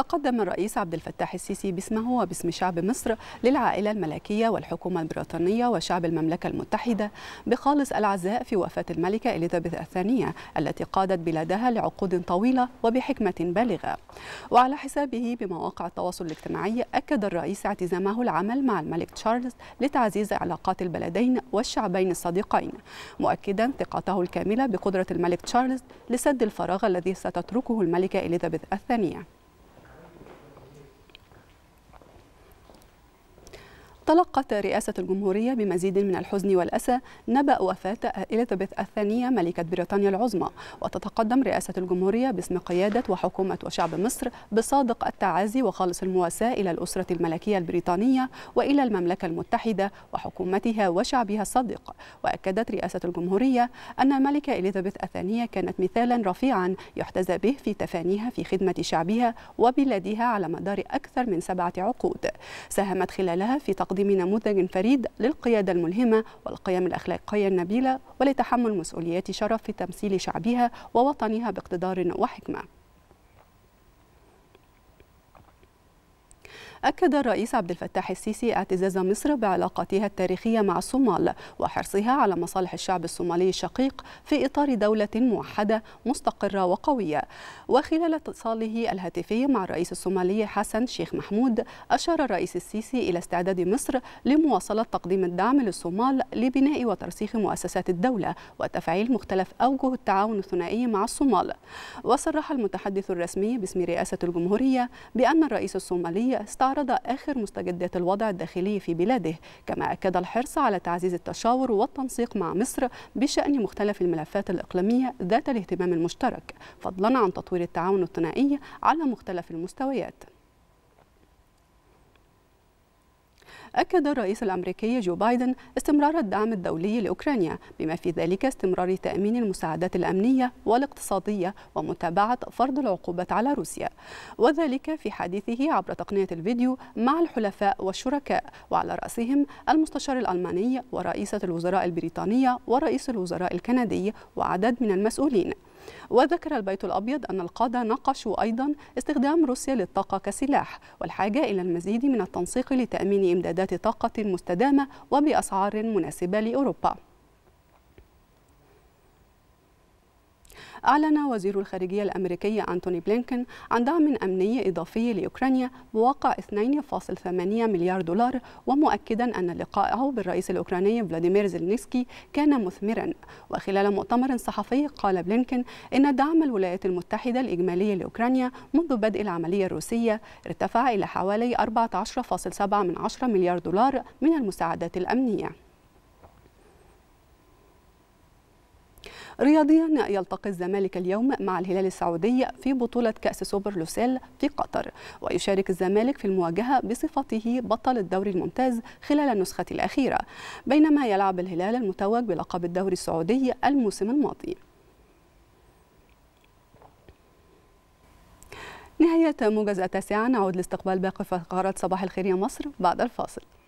تقدم الرئيس عبد الفتاح السيسي باسمه وباسم شعب مصر للعائلة الملكية والحكومة البريطانية وشعب المملكة المتحدة بخالص العزاء في وفاة الملكة إليزابيث الثانية التي قادت بلادها لعقود طويلة وبحكمة بالغة وعلى حسابه بمواقع التواصل الاجتماعي أكد الرئيس اعتزامه العمل مع الملك تشارلز لتعزيز علاقات البلدين والشعبين الصديقين مؤكدا ثقته الكاملة بقدرة الملك تشارلز لسد الفراغ الذي ستتركه الملكة إليزابيث الثانية تلقت رئاسة الجمهورية بمزيد من الحزن والأسى نبأ وفاة إليزابيث الثانية ملكة بريطانيا العظمى وتتقدم رئاسة الجمهورية باسم قيادة وحكومة وشعب مصر بصادق التعازي وخالص المواساة إلى الأسرة الملكية البريطانية وإلى المملكة المتحدة وحكومتها وشعبها الصادق وأكدت رئاسة الجمهورية أن الملكة إليزابيث الثانية كانت مثالا رفيعا يحتذى به في تفانيها في خدمة شعبها وبلادها على مدار أكثر من سبعة عقود ساهمت خلالها في تقديم لتقديم نموذج فريد للقيادة الملهمة والقيم الأخلاقية النبيلة ولتحمل مسؤوليات شرف في تمثيل شعبها ووطنها باقتدار وحكمة أكد الرئيس عبد الفتاح السيسي اعتزاز مصر بعلاقاتها التاريخية مع الصومال وحرصها على مصالح الشعب الصومالي الشقيق في إطار دولة موحدة مستقرة وقوية وخلال اتصاله الهاتفي مع الرئيس الصومالي حسن شيخ محمود أشار الرئيس السيسي إلى استعداد مصر لمواصلة تقديم الدعم للصومال لبناء وترسيخ مؤسسات الدولة وتفعيل مختلف أوجه التعاون الثنائي مع الصومال وصرح المتحدث الرسمي باسم رئاسة الجمهورية بأن الرئيس الصومالي استعرض استعرض آخر مستجدات الوضع الداخلي في بلاده كما أكد الحرص على تعزيز التشاور والتنسيق مع مصر بشأن مختلف الملفات الإقليمية ذات الاهتمام المشترك فضلا عن تطوير التعاون الثنائي على مختلف المستويات أكد الرئيس الأمريكي جو بايدن استمرار الدعم الدولي لأوكرانيا بما في ذلك استمرار تأمين المساعدات الأمنية والاقتصادية ومتابعة فرض العقوبة على روسيا وذلك في حديثه عبر تقنية الفيديو مع الحلفاء والشركاء وعلى رأسهم المستشار الألماني ورئيسة الوزراء البريطانية ورئيس الوزراء الكندي وعدد من المسؤولين وذكر البيت الأبيض أن القادة ناقشوا أيضا استخدام روسيا للطاقة كسلاح والحاجة إلى المزيد من التنسيق لتأمين إمدادات طاقة مستدامة وبأسعار مناسبة لأوروبا أعلن وزير الخارجية الأمريكي أنتوني بلينكن عن دعم أمني إضافي لأوكرانيا بواقع 2.8 مليار دولار ومؤكدا أن لقائه بالرئيس الأوكراني فلاديمير زيلينسكي كان مثمرا وخلال مؤتمر صحفي قال بلينكن إن دعم الولايات المتحدة الإجمالي لأوكرانيا منذ بدء العملية الروسية ارتفع إلى حوالي 14.7 مليار دولار من المساعدات الأمنية رياضيا يلتقي الزمالك اليوم مع الهلال السعودي في بطولة كأس سوبر لوسيل في قطر ويشارك الزمالك في المواجهة بصفته بطل الدوري الممتاز خلال النسخة الأخيرة بينما يلعب الهلال المتوج بلقب الدوري السعودي الموسم الماضي نهاية موجز التاسعة نعود لاستقبال باقي فقرات صباح الخير يا مصر بعد الفاصل